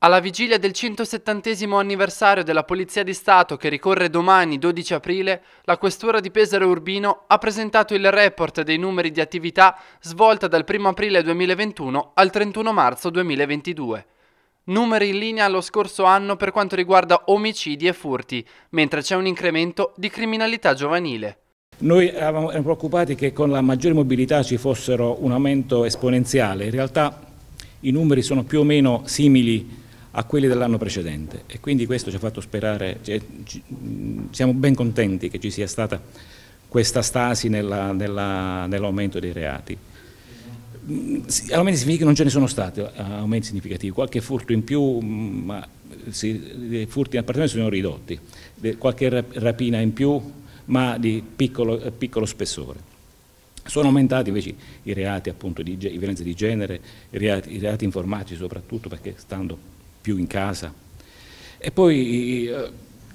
Alla vigilia del 170 anniversario della Polizia di Stato che ricorre domani 12 aprile, la Questura di Pesaro Urbino ha presentato il report dei numeri di attività svolta dal 1 aprile 2021 al 31 marzo 2022. Numeri in linea allo scorso anno per quanto riguarda omicidi e furti, mentre c'è un incremento di criminalità giovanile. Noi eravamo preoccupati che con la maggiore mobilità ci fossero un aumento esponenziale, in realtà i numeri sono più o meno simili a quelli dell'anno precedente e quindi questo ci ha fatto sperare, siamo ben contenti che ci sia stata questa stasi nell'aumento dei reati. Aumenti significa che non ce ne sono stati eh, aumenti significativi, qualche furto in più, ma i furti in appartamento sono ridotti, qualche rapina in più, ma di piccolo, eh, piccolo spessore. Sono aumentati invece i reati appunto, di, di violenza di genere, i reati, i reati informatici soprattutto perché stando più in casa. E poi eh,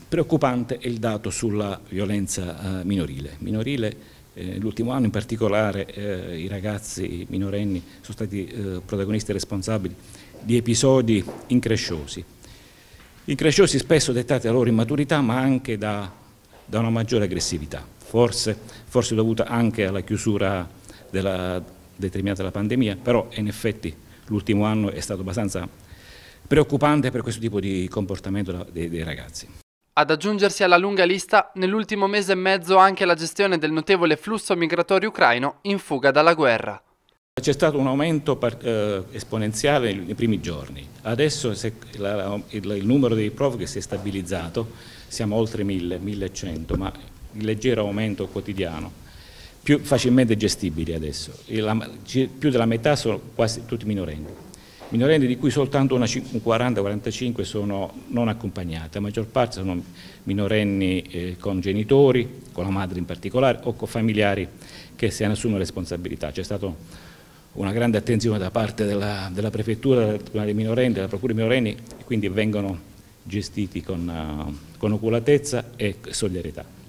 preoccupante è il dato sulla violenza eh, minorile. Minorile eh, l'ultimo anno in particolare eh, i ragazzi minorenni sono stati eh, protagonisti responsabili di episodi incresciosi. Incresciosi spesso dettati dalla loro immaturità ma anche da, da una maggiore aggressività, forse, forse, dovuta anche alla chiusura della, determinata dalla pandemia, però in effetti l'ultimo anno è stato abbastanza preoccupante per questo tipo di comportamento dei, dei ragazzi. Ad aggiungersi alla lunga lista, nell'ultimo mese e mezzo anche la gestione del notevole flusso migratorio ucraino in fuga dalla guerra. C'è stato un aumento eh, esponenziale nei primi giorni, adesso il, numero dei prof che si è stabilizzato, siamo oltre 1000, 1100, ma il leggero aumento quotidiano, più facilmente gestibili adesso, più della metà sono quasi tutti minorenni minorenni di cui soltanto una 40-45 sono non accompagnate, la maggior parte sono minorenni eh, con genitori, con la madre in particolare o con familiari che se ne assumono responsabilità. C'è stata una grande attenzione da parte della, della prefettura, dei minorenni, della procura dei minorenni e quindi vengono gestiti con, uh, con oculatezza e solidarietà.